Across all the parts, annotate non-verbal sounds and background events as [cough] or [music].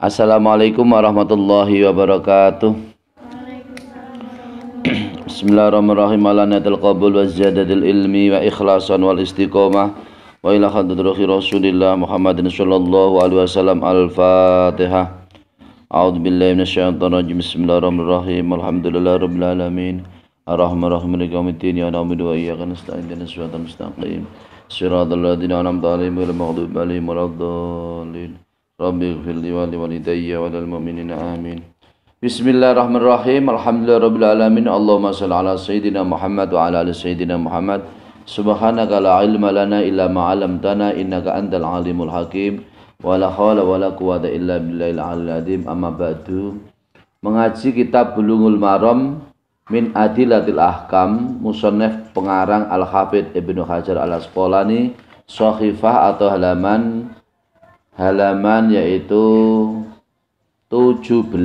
Assalamualaikum warahmatullahi wabarakatuh. Bismillahirrahmanirrahim. Alanatul qabul wa ziyadatil ilmi wa ikhlasan wal istiqomah wa ila Rasulillah Muhammadin sallallahu alaihi wasallam. Al-Fatihah. A'udzu billahi minasyaitonir rajim. Bismillahirrahmanirrahim. Alhamdulillahirabbil alamin. Ar-Rahmanir Rahim maliki Ya na'budu wa iyyaka nasta'in. Ihdinas siratal mustaqim. Siratal ladzina an'amta 'alaihim Rabbi ighfirli wa liwalidayya wa lil mu'minina amin. Bismillahirrahmanirrahim. Alhamdulillahirabbil alamin. Allahumma shalli ala sayidina Muhammad wa ala ali sayidina Muhammad. Subhanaka la ilma lana illa ma 'allamtana innaka antal alimul hakim. Wa la hawla wa la quwwata illa billahil aliyil azim. Amma ba'du. Mengaji kitab Bulughul Maram min Adilatil Ahkam musannaf pengarang Al-Hafidz Ibnu Hajar Al-Asqalani, sahifah atau halaman halaman yaitu 17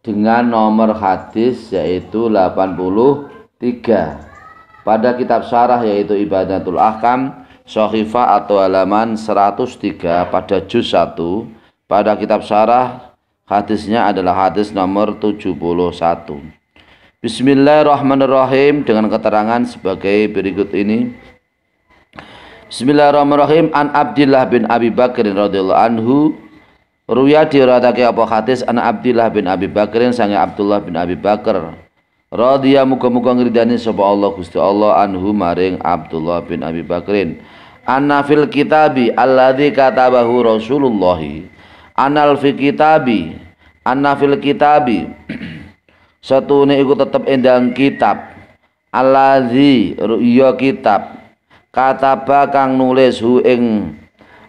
dengan nomor hadis yaitu 83 pada kitab syarah yaitu Ibadatul Ahkam Sohifa atau halaman 103 pada juz 1 pada kitab syarah hadisnya adalah hadis nomor 71 Bismillahirrahmanirrahim dengan keterangan sebagai berikut ini Bismillahirrahmanirrahim an Abdillah bin Abi Bakrin radhiyallahu anhu Ruya diratake apa hadis an Abdillah bin Abi Bakrin sange Abdullah bin Abi Bakar radhiya muga-muga ngridani sapa Allah Gusti Allah anhu maring Abdullah bin Abi Bakrin anna fil kitabi alladzi katabahu Rasulullah anal fi kitabi anna fil kitabi satune iku tetep endang kitab alladzi ruya kitab Kata Pakang nulis hu ing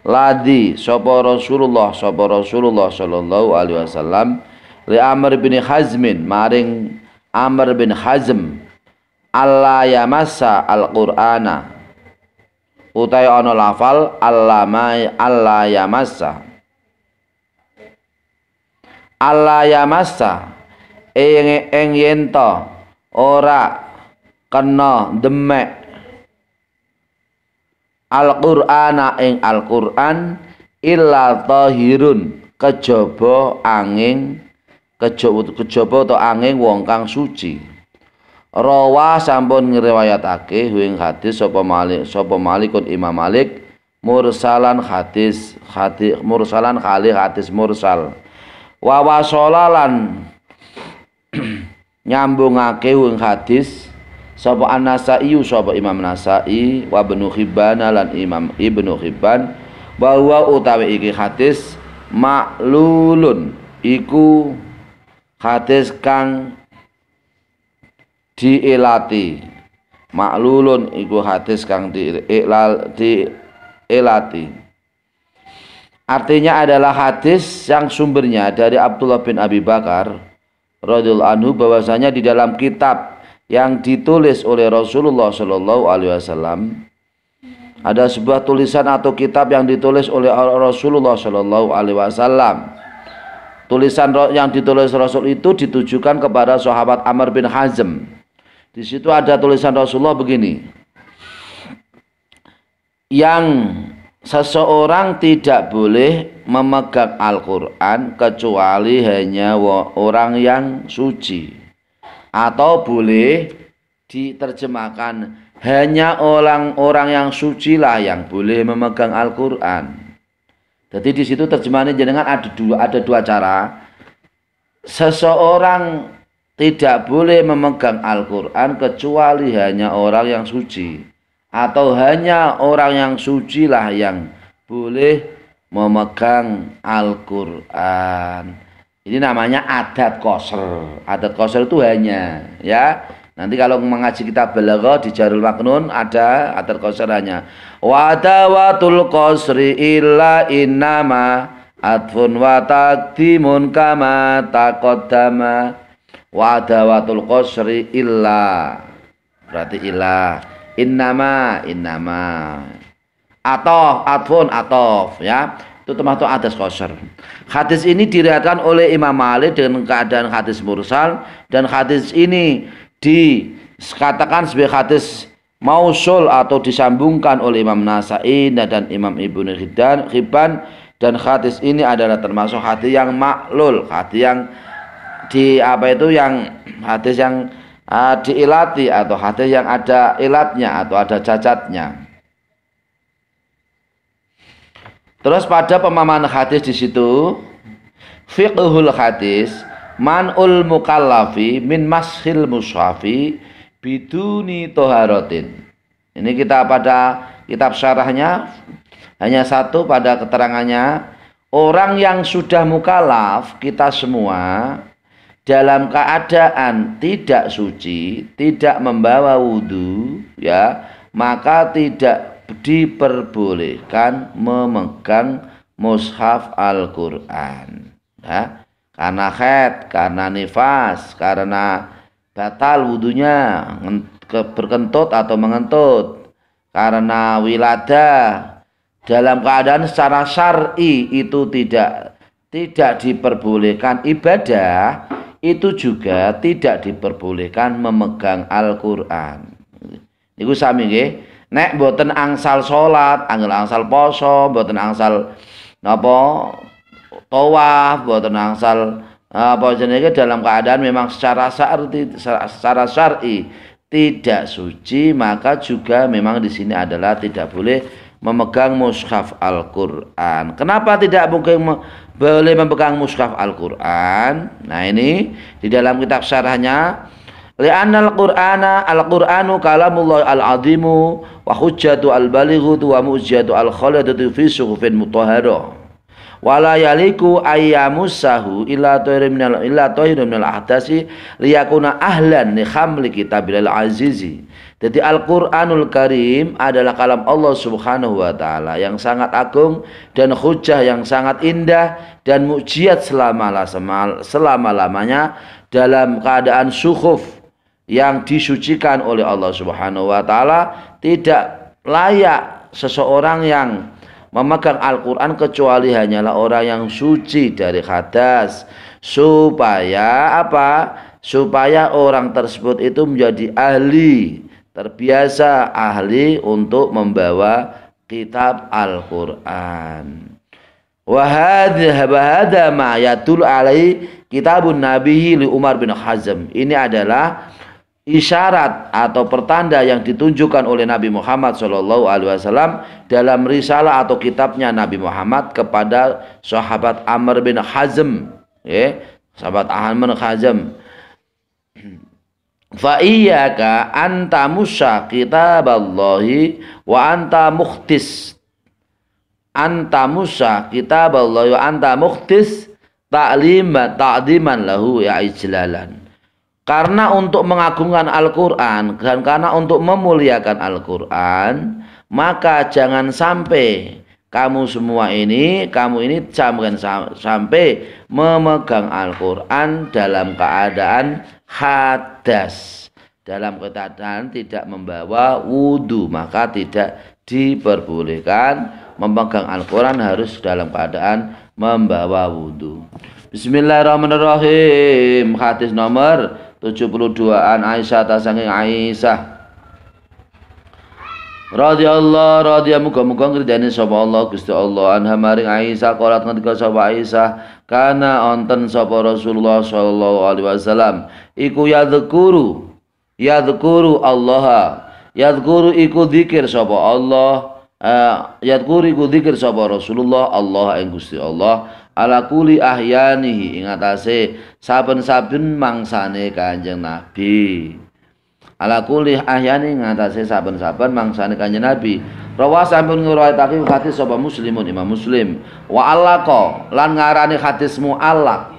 ladi sapa Rasulullah sapa Rasulullah sallallahu alaihi wasallam li Amr bin Hazmin maring Amr bin Hazm Allah yamassa al-Qur'ana utai ana lafal mai Allah yamassa Allah yamassa ing ing yento ora kena demek Al-Qur'ana ing Al-Qur'an illa tahirun kejaba angin kejaba kejaba to angin wong kang suci. Rawa sampun ngriwayatake ing hadis sapa Malik sapa Malikun Imam Malik mursalan hadis hadis mursalan kali hadis mursal. Wa wasolalan [clears throat] nyambungake ing hadis Sopo An-Nasa'i sopo Imam Nasa'i wa Ibnu Hibban lan Imam Ibnu Hibban bahwa utawi iki hadis maklulun iku hadis kang dielati maklulun iku hadis kang dielati artinya adalah hadis yang sumbernya dari Abdullah bin Abi Bakar radhiyallahu anhu bahwasanya di dalam kitab yang ditulis oleh Rasulullah Shallallahu Alaihi Wasallam ada sebuah tulisan atau kitab yang ditulis oleh Rasulullah Shallallahu Alaihi Wasallam tulisan yang ditulis Rasul itu ditujukan kepada sahabat Amr bin Hazm di situ ada tulisan Rasulullah begini yang seseorang tidak boleh memegang Al-Quran kecuali hanya orang yang suci atau boleh diterjemahkan hanya orang-orang yang suci lah yang boleh memegang Al-Qur'an. Jadi di situ terjemahannya jenengan ada dua ada dua cara. Seseorang tidak boleh memegang Al-Qur'an kecuali hanya orang yang suci atau hanya orang yang suci lah yang boleh memegang Al-Qur'an. Ini namanya adat koser. Adat koser itu hanya ya. Nanti kalau mengaji kitab Belaga di Jarul Maknun ada adat koser hanya Wadawatul kosri illa innama adfun wa taqdimun kama takodama Wadawatul kosri illa berarti illa innama innama atof atfun atof ya itu termasuk hadis kosher. Hadis ini diriatkan oleh Imam Malik dengan keadaan hadis mursal dan hadis ini dikatakan sebagai hadis mausul atau disambungkan oleh Imam Nasai dan Imam Ibnu Hibban, Hibban dan hadis ini adalah termasuk hadis yang maklul, hadis yang di apa itu yang hadis yang uh, diilati atau hadis yang ada ilatnya atau ada cacatnya. Terus pada pemahaman hadis di situ fiqhul hadis manul mukallafi min mashil mushafi biduni toharotin. Ini kita pada kitab syarahnya hanya satu pada keterangannya orang yang sudah mukallaf kita semua dalam keadaan tidak suci, tidak membawa wudhu, ya, maka tidak diperbolehkan memegang mushaf Al-Quran ya. karena khed, karena nifas, karena batal wudhunya berkentut atau mengentut karena wilada dalam keadaan secara syar'i itu tidak tidak diperbolehkan ibadah itu juga tidak diperbolehkan memegang Al-Qur'an. ini sami nggih nek boten angsal salat angel angsal poso boten angsal napa tawaf boten angsal apa jenenge dalam keadaan memang secara syar'i secara syar'i tidak suci maka juga memang di sini adalah tidak boleh memegang mushaf Al-Qur'an. Kenapa tidak mungkin boleh memegang mushaf Al-Qur'an? Nah, ini di dalam kitab syarahnya Lian al-Qur'ana al-Qur'anu kalamullah al adimu wa hujjatu al balighu wa mujjatu al-khalidatu fi suhufin mutahharah. Wala yaliku ayyamusahu sahu tahirum minal illa tahirum al ahdasi liyakuna ahlan li khamli kitabil azizi. Jadi Al-Quranul Karim adalah kalam Allah subhanahu wa ta'ala yang sangat agung dan hujah yang sangat indah dan mukjiat selama-lamanya dalam keadaan suhuf yang disucikan oleh Allah Subhanahu wa taala tidak layak seseorang yang memegang Al-Qur'an kecuali hanyalah orang yang suci dari hadas supaya apa? supaya orang tersebut itu menjadi ahli terbiasa ahli untuk membawa kitab Al-Qur'an. Wa ma yatul alai kitabun nabihi li Umar bin Hazm. Ini adalah isyarat atau pertanda yang ditunjukkan oleh Nabi Muhammad Shallallahu Alaihi Wasallam dalam risalah atau kitabnya Nabi Muhammad kepada sahabat Amr bin Hazm, ya, sahabat Amr bin Hazm. Fa iyyaka anta musya kitaballahi wa anta mukhtis anta musya kitaballahi wa anta mukhtis ta'liman ta'diman lahu ya ijlalan karena untuk mengagungkan Al-Quran dan karena untuk memuliakan Al-Quran, maka jangan sampai kamu semua ini, kamu ini jangan sampai memegang Al-Quran dalam keadaan hadas. Dalam keadaan tidak membawa wudhu, maka tidak diperbolehkan memegang Al-Quran harus dalam keadaan membawa wudhu. Bismillahirrahmanirrahim. Hadis nomor 72an Aisyah tasange Aisyah radhiyallahu radhiya muga-muga ngridani sapa Allah Gusti Allah anha maring Aisyah qolat ngendika sapa Aisyah kana onten sapa Rasulullah sallallahu alaihi wasallam iku yadzkuru yadzkuru Allah yadzkuru iku dzikir sapa Allah uh, eh, yadzkuru iku dzikir sapa Rasulullah Allah ing Gusti Allah ala kuli ingat ingatase saben-saben mangsane Kanjeng Nabi ala kuli ahyani ase saben-saben mangsane kanjeng Nabi rawa sampun ngriwayatake hadis sapa muslimun Imam Muslim wa ko lan ngarani hadis ala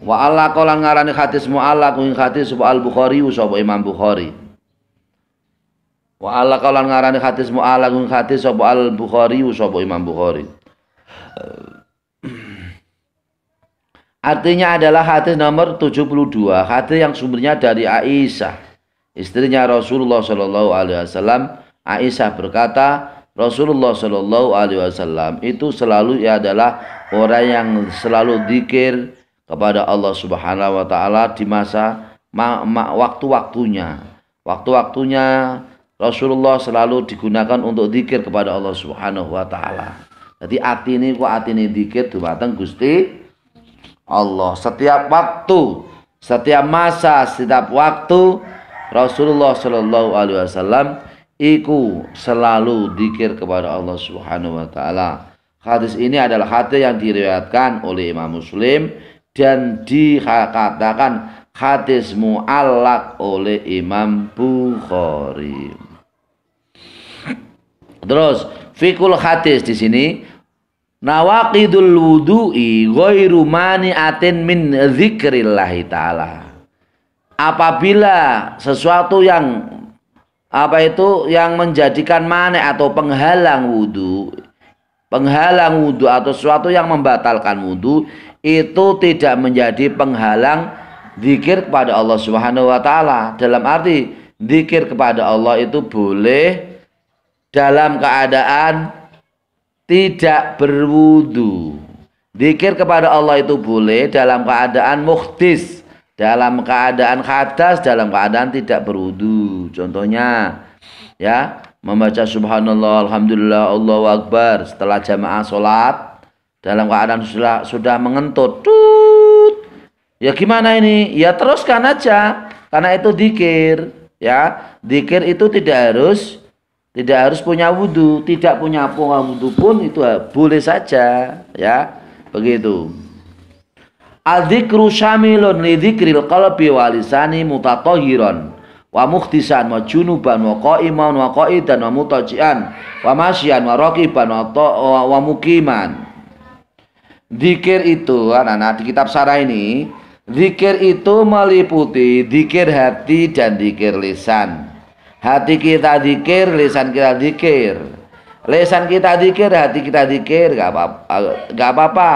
wa ko lan ngarani hadis ala kuing hadis sapa al Bukhari sapa Imam Bukhari wa ko lan ngarani hadis ala kuing hadis sapa al Bukhari sapa Imam Bukhari Artinya adalah hadis nomor 72, hadis yang sumbernya dari Aisyah, istrinya Rasulullah Shallallahu alaihi wasallam. Aisyah berkata, Rasulullah Shallallahu alaihi wasallam itu selalu adalah orang yang selalu dikir kepada Allah Subhanahu wa taala di masa waktu-waktunya. Waktu-waktunya Rasulullah selalu digunakan untuk dikir kepada Allah Subhanahu wa taala. Jadi hati ini kok ati ini dikir dumateng Gusti Allah setiap waktu setiap masa setiap waktu Rasulullah Shallallahu Alaihi Wasallam iku selalu dikir kepada Allah Subhanahu Wa Taala hadis ini adalah hadis yang diriwayatkan oleh Imam Muslim dan dikatakan hadis mu'alak oleh Imam Bukhari terus fikul hadis di sini Nawaqidul wudu'i ghairu mani'atin min dzikrillah taala. Apabila sesuatu yang apa itu yang menjadikan mane atau penghalang wudu, penghalang wudu atau sesuatu yang membatalkan wudu itu tidak menjadi penghalang zikir kepada Allah Subhanahu wa taala dalam arti zikir kepada Allah itu boleh dalam keadaan tidak berwudu. dikir kepada Allah itu boleh dalam keadaan muhtis, dalam keadaan hadas, dalam keadaan tidak berwudu. Contohnya, ya, membaca subhanallah, alhamdulillah, Allahu akbar setelah jamaah sholat dalam keadaan sudah sudah mengentut. Tut. Ya gimana ini? Ya teruskan aja karena itu dikir ya. Dikir itu tidak harus tidak harus punya wudhu, tidak punya punya wudhu pun itu boleh saja, ya begitu. Adzikru syamilun lidzikril qalbi walisani lisani wa muhtisan wa junuban wa qa'iman wa qa'idan wa mutajian wa masyian wa raqiban wa, wa mukiman. Zikir itu anak-anak di kitab SARA ini, zikir itu meliputi zikir hati dan zikir lisan hati kita dikir lisan kita dikir lisan kita dikir hati kita dikir gak apa-apa apa-apa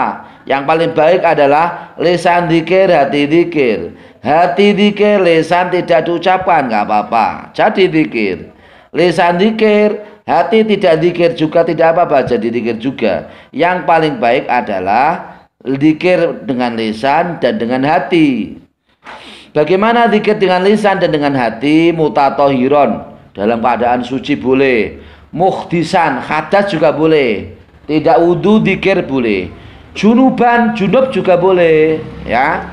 yang paling baik adalah lisan dikir hati dikir hati dikir lisan tidak diucapkan gak apa-apa jadi dikir lisan dikir hati tidak dikir juga tidak apa-apa jadi dikir juga yang paling baik adalah dikir dengan lisan dan dengan hati Bagaimana zikir dengan lisan dan dengan hati mutatohiron dalam keadaan suci boleh. Muhdisan hadas juga boleh. Tidak wudhu zikir boleh. Junuban junub juga boleh ya.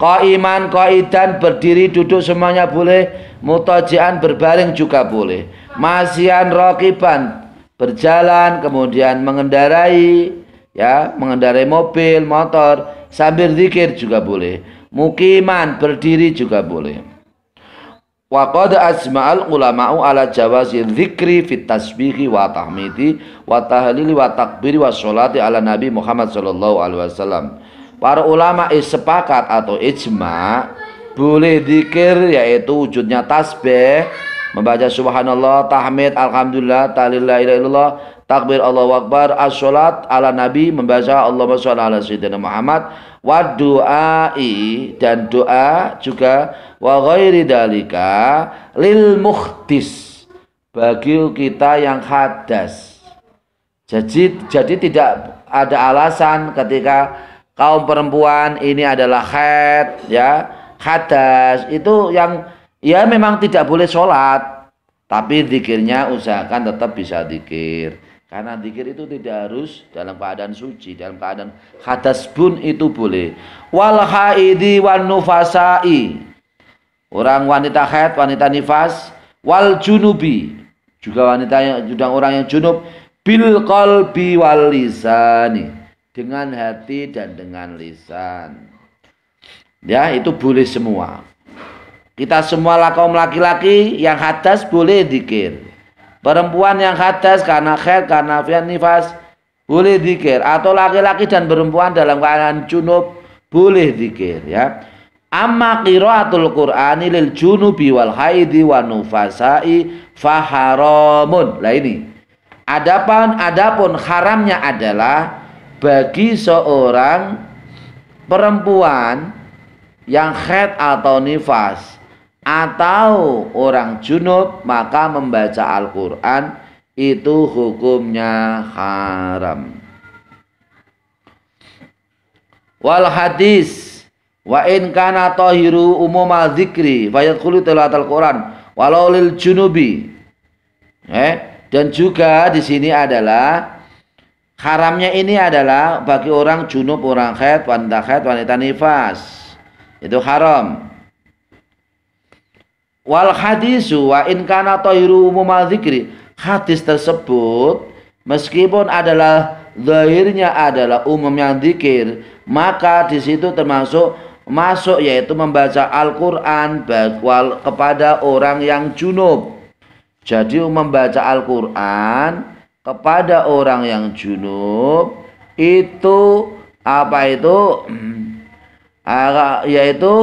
Qaiman qaidan berdiri duduk semuanya boleh. Mutajian berbaring juga boleh. Masian rokiban berjalan kemudian mengendarai ya mengendarai mobil motor sambil zikir juga boleh mukiman berdiri juga boleh wa qad ulama'u ala jawazi dzikri fit tasbihi wa tahmidi wa tahlili wa takbiri wa sholati ala nabi Muhammad sallallahu alaihi wasallam para ulama sepakat atau ijma boleh dzikir yaitu wujudnya tasbih membaca subhanallah tahmid alhamdulillah talillah ilaha illallah takbir Allahu Akbar, as-salat ala Nabi membaca Allahumma sholli ala sayyidina Muhammad wa du'ai dan doa juga wa ghairi dalika lil muhtis bagi kita yang hadas. Jadi jadi tidak ada alasan ketika kaum perempuan ini adalah haid ya, hadas itu yang ya memang tidak boleh sholat tapi dikirnya usahakan tetap bisa dikir karena dikir itu tidak harus dalam keadaan suci, dalam keadaan hadas pun itu boleh. Wal haidi wan nufasai. Orang wanita haid, wanita nifas, wal junubi. Juga wanita yang juga orang yang junub bil qalbi wal lisani. Dengan hati dan dengan lisan. Ya, itu boleh semua. Kita semua kaum laki-laki yang hadas boleh dikir. Perempuan yang hadas karena khair, karena fiat nifas boleh dikir atau laki-laki dan perempuan dalam keadaan junub boleh dikir ya. Amma qiraatul Qur'ani lil junubi wal haidi wa nufasai faharamun. Lah ini. Adapun adapun haramnya adalah bagi seorang perempuan yang khed atau nifas atau orang junub maka membaca Al-Qur'an itu hukumnya haram. Wal hadis wa in kana tahiru umuma dzikri fa yadkhulu tilawatul Qur'an walau lil junubi. Eh, dan juga di sini adalah haramnya ini adalah bagi orang junub, orang haid, wanita haid, wanita nifas. Itu haram. Wal hadisu wa in kana toiru umuma dzikri. Hadis tersebut meskipun adalah zahirnya adalah umum yang dzikir, maka di situ termasuk masuk yaitu membaca Al-Qur'an kepada orang yang junub. Jadi membaca Al-Qur'an kepada orang yang junub itu apa itu [clears throat] yaitu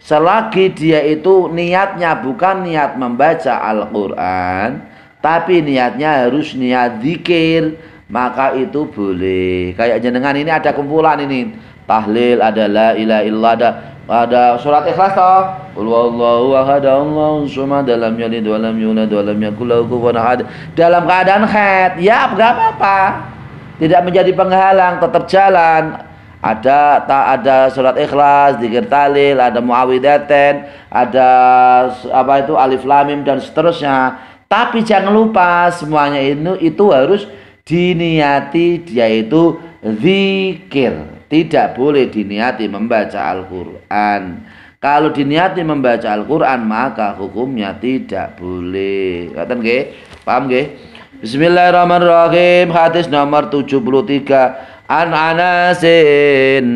selagi dia itu niatnya bukan niat membaca Al-Quran tapi niatnya harus niat zikir maka itu boleh kayak jenengan ini ada kumpulan ini tahlil ada la ilaha illallah ada ada surat ikhlas toh qul wallahu ahad allahu samad lam yalid wa lam yulad wa lam yakul lahu kufuwan ahad dalam keadaan khat ya enggak apa-apa tidak menjadi penghalang tetap jalan ada tak ada surat ikhlas, dikir talil, ada muawidaten, ada apa itu alif lamim dan seterusnya. Tapi jangan lupa semuanya itu itu harus diniati yaitu zikir. Tidak boleh diniati membaca Al-Qur'an. Kalau diniati membaca Al-Qur'an maka hukumnya tidak boleh. Katakan nggih? Paham nggih? Bismillahirrahmanirrahim. Hadis nomor 73 an Anasin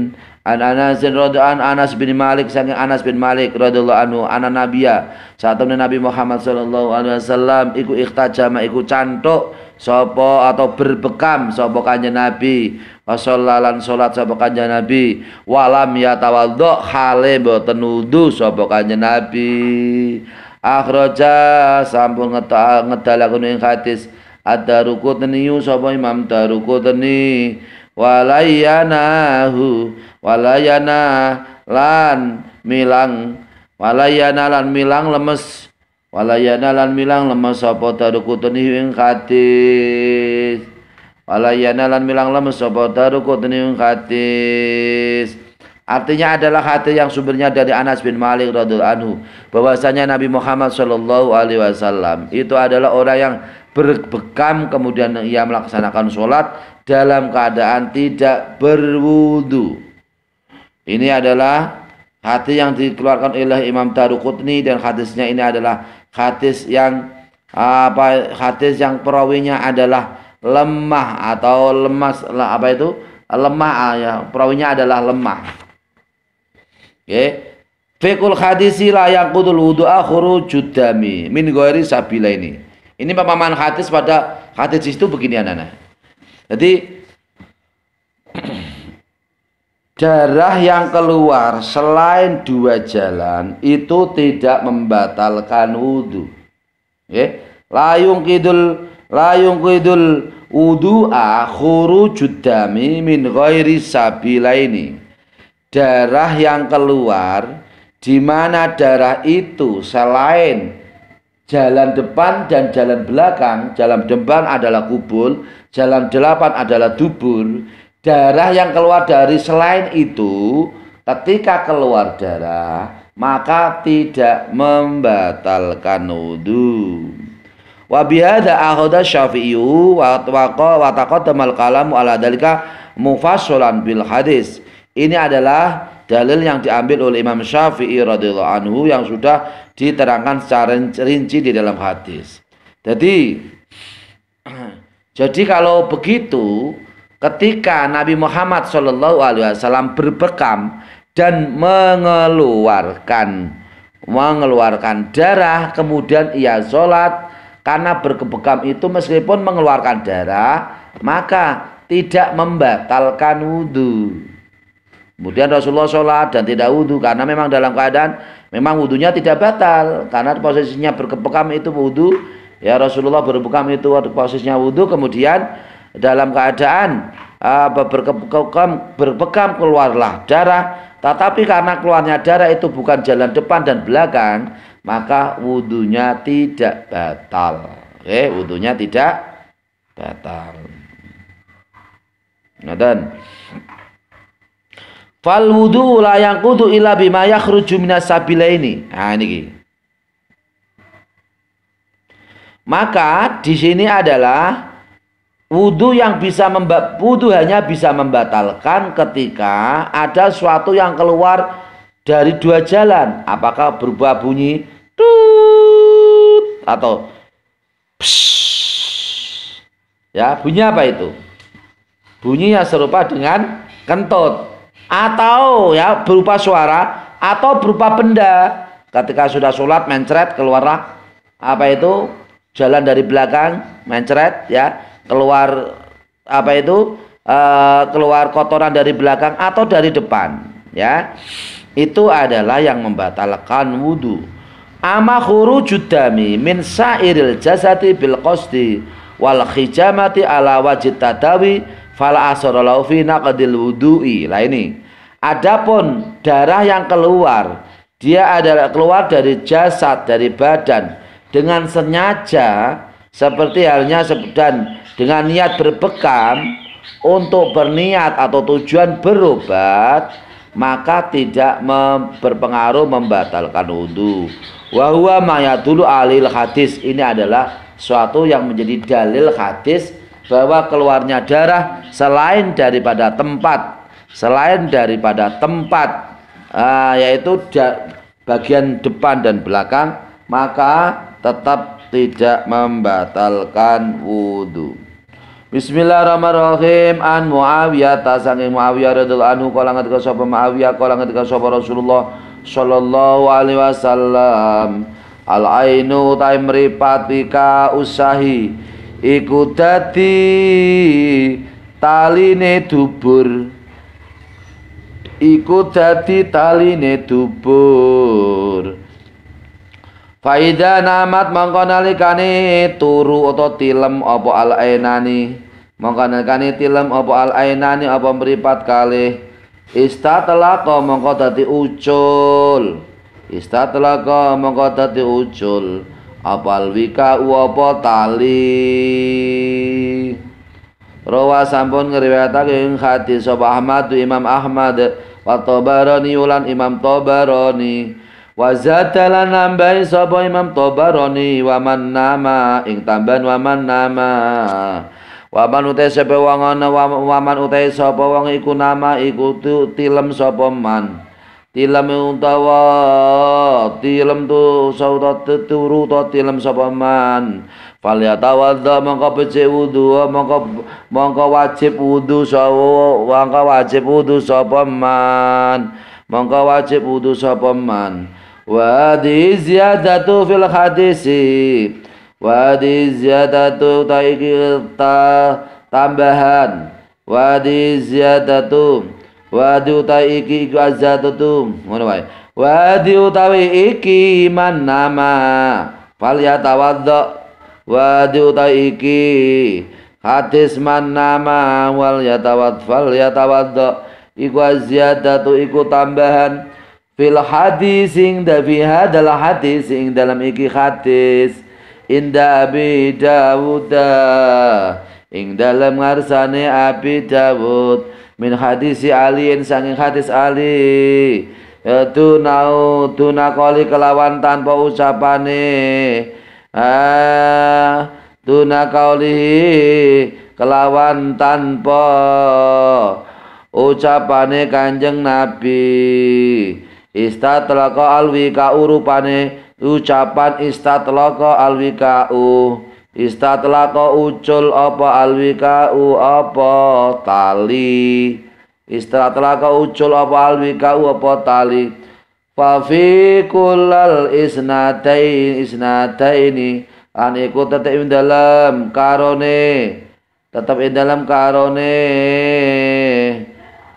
An anasin bin an Anas bin Malik saking Anas bin Malik radhiyallahu anhu anak nabiya saat temen Nabi Muhammad sallallahu alaihi wasallam iku ikhtajama iku cantuk sopo atau berbekam sopo kanya Nabi wasallalan salat sopo kanya Nabi walam tawaldo hale boten tenudu sopo kanya Nabi akhroja sampun ngedalaken ing hadis Ad-Darukutni sapa Imam Darukutni walayanahu walayana lan milang walayana lan milang lemes walayana lan milang lemes sapa Darukutni ing hadis walayana lan milang lemes sapa Darukutni ing hadis Artinya adalah hati yang sumbernya dari Anas bin Malik radhiallahu anhu bahwasanya Nabi Muhammad shallallahu alaihi wasallam itu adalah orang yang berbekam kemudian ia melaksanakan sholat dalam keadaan tidak berwudu. Ini adalah hati yang dikeluarkan oleh Imam Daruqutni dan hadisnya ini adalah hadis yang apa hadis yang perawinya adalah lemah atau lemas apa itu lemah ah, ya perawinya adalah lemah. Oke. Okay. Fikul hadisi layak kudul wudu'a akhuru judami min ghairi sabila ini. Ini pemahaman hadis pada hadis itu begini anak-anak. Jadi darah [clears throat] yang keluar selain dua jalan itu tidak membatalkan wudhu. Oke. Ya, layung kidul layung kidul wudu'a khurujud dami min ghairi sabilaini. Darah yang keluar di mana darah itu selain jalan depan dan jalan belakang. Jalan depan adalah kubul, jalan delapan adalah dubur. Darah yang keluar dari selain itu, ketika keluar darah, maka tidak membatalkan wudhu. Wabihada ahoda syafi'iyu wa taqaddamal kalamu ala dalika mufassulan bil hadis. Ini adalah dalil yang diambil oleh Imam Syafi'i radhiyallahu anhu yang sudah diterangkan secara rinci di dalam hadis. Jadi [clears throat] jadi kalau begitu ketika Nabi Muhammad Shallallahu alaihi wasallam berbekam dan mengeluarkan mengeluarkan darah kemudian ia sholat karena berkebekam itu meskipun mengeluarkan darah maka tidak membatalkan wudhu Kemudian Rasulullah sholat dan tidak wudhu karena memang dalam keadaan memang wudhunya tidak batal karena posisinya berkepekam itu wudhu ya Rasulullah berkepekam itu posisinya wudhu kemudian dalam keadaan uh, berkepekam berbekam keluarlah darah tetapi karena keluarnya darah itu bukan jalan depan dan belakang maka wudhunya tidak batal oke wudhunya tidak batal Nah, dan Fal wudu la kudu illa bima yakhruju minas ini Nah ini. Maka di sini adalah Wudhu yang bisa memba wudhu hanya bisa membatalkan ketika ada suatu yang keluar dari dua jalan. Apakah berubah bunyi tut atau psh. Ya, bunyi apa itu? Bunyi yang serupa dengan kentut atau ya berupa suara atau berupa benda. Ketika sudah sholat mencret keluarlah apa itu jalan dari belakang mencret ya keluar apa itu e, keluar kotoran dari belakang atau dari depan ya itu adalah yang membatalkan wudhu ama huru judami min sairil jasati bil qasdi wal khijamati ala wajid tadawi fala asara lahu fi naqdil wudu'i lah ini Adapun darah yang keluar, dia adalah keluar dari jasad, dari badan dengan sengaja seperti halnya dan dengan niat berbekam untuk berniat atau tujuan berobat maka tidak berpengaruh membatalkan wudhu. Wahwa dulu alil hadis ini adalah suatu yang menjadi dalil hadis bahwa keluarnya darah selain daripada tempat selain daripada tempat uh, yaitu bagian depan dan belakang maka tetap tidak membatalkan wudhu Bismillahirrahmanirrahim an Muawiyah tasangi Muawiyah radhiyallahu anhu kala ngadika sapa Muawiyah kala ngadika sapa Rasulullah sallallahu alaihi wasallam al ainu taimri patika usahi iku dadi taline dubur iku dadi taline dubur Faida namat mongko nalikane turu atau tilem apa al ainani mongko nalikane tilem apa al ainani apa meripat kali istatlaqa mongko dadi ucul istatlaqa mongko dadi ucul apal wika apa tali Rawa sampun ngeriwayatake ing hadis Imam Ahmad Imam Ahmad wa tabarani ulan imam tobaroni, wa zatalan nambahi imam tobaroni, waman nama ing tambahan waman nama Waman utai sepe wong waman utai sopo wong iku nama iku tilem sopo man. Tilem utawa tilem tu sauta turu ta tilem sopo man. Falyatawadda mangka pece wudu mangka mangka wajib wudu sawo mangka wajib wudu sapa man mangka wajib wudu sapa man wa di ziyadatu fil hadisi wa di ziyadatu taiki ta tambahan wa di ziyadatu wa hadhihi iki iku azatatu ngono wae wa di utawi iki man nama falyatawadda wadi utai iki hadis man nama wal yatawad fal yatawaddo iku ziyadatu iku tambahan fil hadis ing dafi hadal hadis ing dalam iki hadis inda abi dawuda ing dalam ngarsane abi dawud min hadisi aliin sanging hadis ali tuna ya, tunakoli kelawan tanpa ucapane ah duna kaulihi kelawan tanpa ucapane kanjeng nabi istatlaka alwika urupane ucapan alwika u istatlaka ucul apa u apa tali istatlaka ucul apa u apa tali Fafi kulal isnatain isnataini an iku tetap ing dalam karone tetap ing dalam karone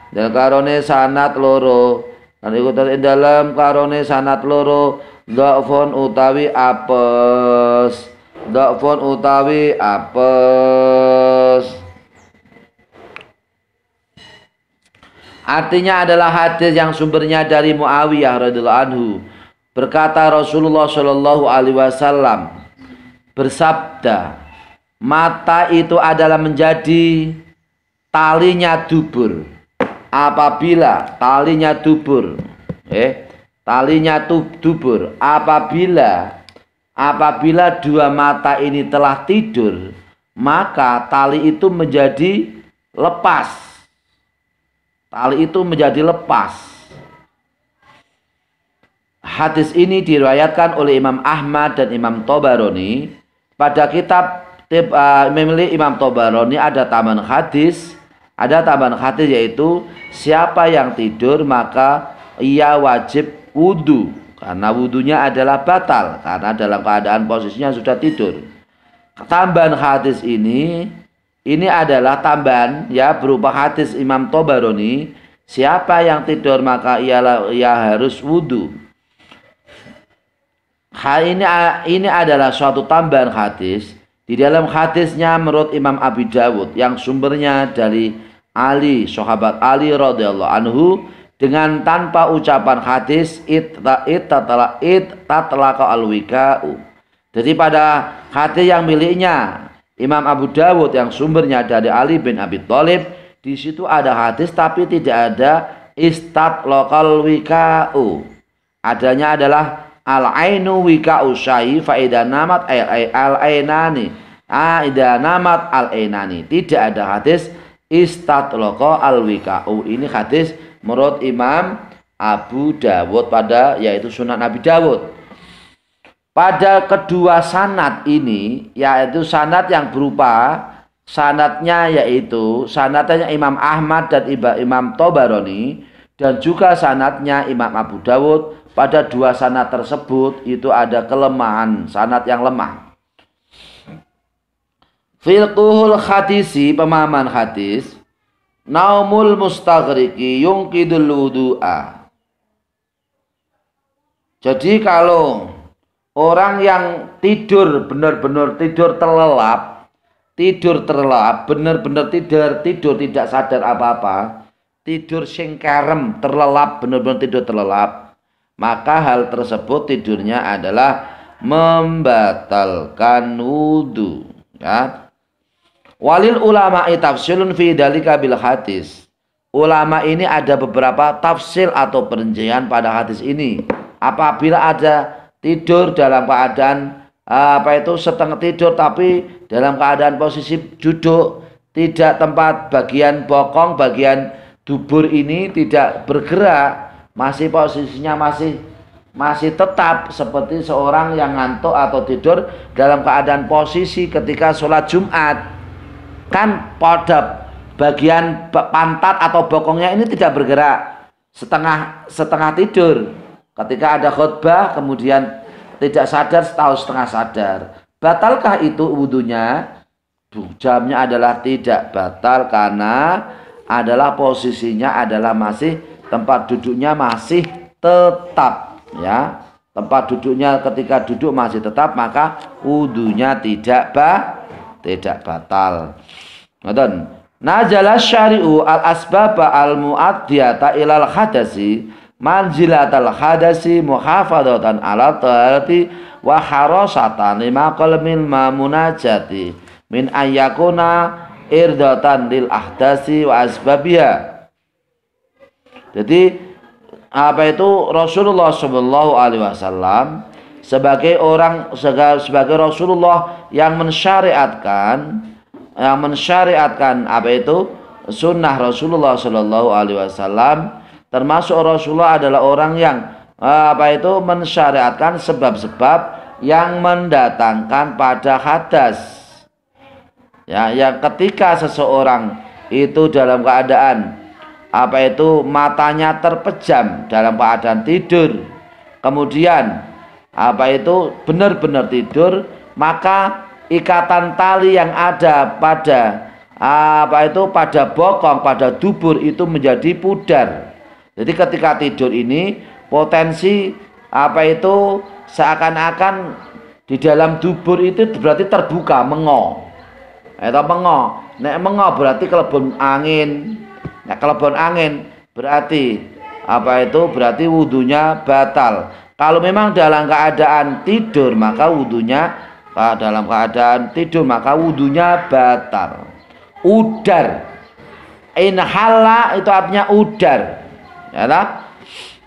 dan karone sanat loro an iku tetap ing dalam karone sanat loro dhafun utawi apes dhafun utawi apes Artinya adalah hadis yang sumbernya dari Muawiyah radhiyallahu anhu. Berkata Rasulullah Shallallahu alaihi wasallam bersabda, "Mata itu adalah menjadi talinya dubur." Apabila talinya dubur, eh talinya tub dubur, apabila apabila dua mata ini telah tidur, maka tali itu menjadi lepas Tali itu menjadi lepas. Hadis ini diriwayatkan oleh Imam Ahmad dan Imam Tobaroni. Pada kitab eh, memilih Imam Tobaroni ada taman hadis. Ada taman hadis yaitu siapa yang tidur maka ia wajib wudhu. Karena wudhunya adalah batal. Karena dalam keadaan posisinya sudah tidur. Tambahan hadis ini ini adalah tambahan ya berupa hadis Imam Tobaroni. Siapa yang tidur maka ialah ia harus wudhu. Hal ini ini adalah suatu tambahan hadis di dalam hadisnya menurut Imam Abi Dawud yang sumbernya dari Ali sahabat Ali radhiyallahu anhu dengan tanpa ucapan hadis it tatala it tatlaqa alwika Jadi pada hadis yang miliknya Imam Abu Dawud yang sumbernya dari Ali bin Abi Thalib di situ ada hadis tapi tidak ada istat lokal wikau. Adanya adalah al ainu wikau syai faida namat al ainani. Aida namat al ainani. Tidak ada hadis istat lokal al wikau. Ini hadis menurut Imam Abu Dawud pada yaitu Sunan Nabi Dawud pada kedua sanat ini, yaitu sanat yang berupa sanatnya yaitu sanatnya Imam Ahmad dan Imam Tobaroni dan juga sanatnya Imam Abu Dawud pada dua sanat tersebut itu ada kelemahan sanat yang lemah Filquhul hadisi pemahaman hadis Naumul Mustagriki yungkidul wudu'a Jadi kalau Orang yang tidur benar-benar tidur terlelap, tidur terlelap, benar-benar tidur, tidur tidak sadar apa-apa, tidur singkarem, terlelap, benar-benar tidur terlelap, maka hal tersebut tidurnya adalah membatalkan wudhu. Ya. Walil ulama tafsilun fi dalika bil hadis. Ulama ini ada beberapa tafsil atau perincian pada hadis ini. Apabila ada tidur dalam keadaan eh, apa itu setengah tidur tapi dalam keadaan posisi duduk tidak tempat bagian bokong bagian dubur ini tidak bergerak masih posisinya masih masih tetap seperti seorang yang ngantuk atau tidur dalam keadaan posisi ketika sholat Jumat kan pada bagian pantat atau bokongnya ini tidak bergerak setengah setengah tidur Ketika ada khutbah kemudian tidak sadar setahu setengah sadar. Batalkah itu wudhunya? Jamnya adalah tidak batal karena adalah posisinya adalah masih tempat duduknya masih tetap ya tempat duduknya ketika duduk masih tetap maka wudhunya tidak ba tidak batal ngoten Najalah syari'u al asbaba al muaddiyata ilal hadasi manzilatal hadasi muhafadatan ala tahati wa harasatan lima ma munajati min ayyakuna irdatan lil ahdasi wa asbabiha jadi apa itu Rasulullah sallallahu Alaihi Wasallam sebagai orang sebagai Rasulullah yang mensyariatkan yang mensyariatkan apa itu sunnah Rasulullah sallallahu Alaihi Wasallam Termasuk Rasulullah adalah orang yang eh, apa itu mensyariatkan sebab-sebab yang mendatangkan pada hadas. Ya, yang ketika seseorang itu dalam keadaan apa itu matanya terpejam dalam keadaan tidur. Kemudian apa itu benar-benar tidur, maka ikatan tali yang ada pada eh, apa itu pada bokong, pada dubur itu menjadi pudar. Jadi ketika tidur ini potensi apa itu seakan-akan di dalam dubur itu berarti terbuka mengo atau eh, mengo nek mengo berarti kelebon angin nek kelebon angin berarti apa itu berarti wudhunya batal kalau memang dalam keadaan tidur maka wudhunya ah, dalam keadaan tidur maka wudhunya batal udar inhala itu artinya udar Ya lah?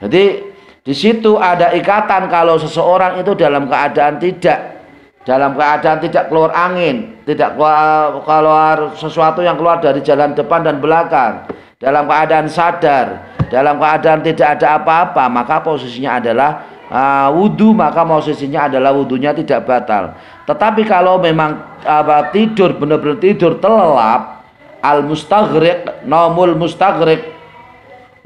Jadi di situ ada ikatan kalau seseorang itu dalam keadaan tidak dalam keadaan tidak keluar angin, tidak keluar, keluar sesuatu yang keluar dari jalan depan dan belakang, dalam keadaan sadar, dalam keadaan tidak ada apa-apa, maka posisinya adalah uh, ah, wudhu, maka posisinya adalah wudhunya tidak batal. Tetapi kalau memang apa, tidur benar-benar tidur telap al mustagrik nomul mustagrik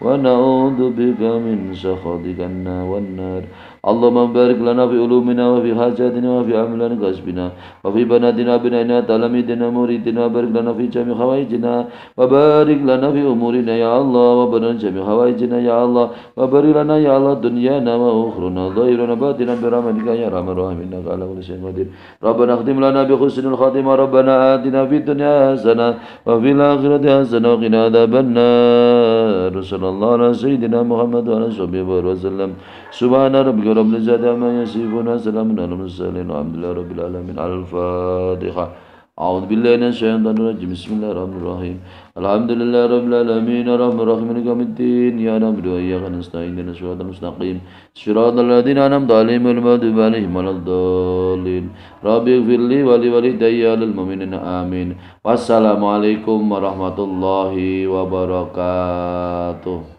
ونعوذ بك من سخطك والنار اللهم بارك لنا في علومنا وفي حاجاتنا وفي عملنا كسبنا وفي بناتنا وبنائنا تلاميذنا مريدنا بارك لنا في جميع حوائجنا وبارك لنا في أمورنا يا الله وبارك جميع حوائجنا يا الله وبارك لنا يا الله دنيانا وأخرنا ظاهرنا باطنا برحمتك يا رحم الراحمين إنك على كل شيء قدير ربنا اختم لنا بحسن الخاتمة ربنا آتنا في الدنيا حسنة وفي الآخرة حسنة وقنا عذاب النار صلى الله على سيدنا محمد وعلى صحبه وسلم Subhana rabbika rabbil izzati amma yasifun wa salamun alal mursalin walhamdulillahi rabbil alamin. Al-Fatihah. أعوذ بالله من الشيطان الرجيم بسم الله الرحمن الرحيم الحمد لله رب العالمين الرحمن الرحيم مالك يوم الدين يا رب وإياك نستعين اهدنا الصراط المستقيم صراط الذين أنعمت عليهم غير المغضوب عليهم ولا الضالين رب اغفر لي ولوالدي وللمؤمنين آمين والسلام عليكم ورحمة الله وبركاته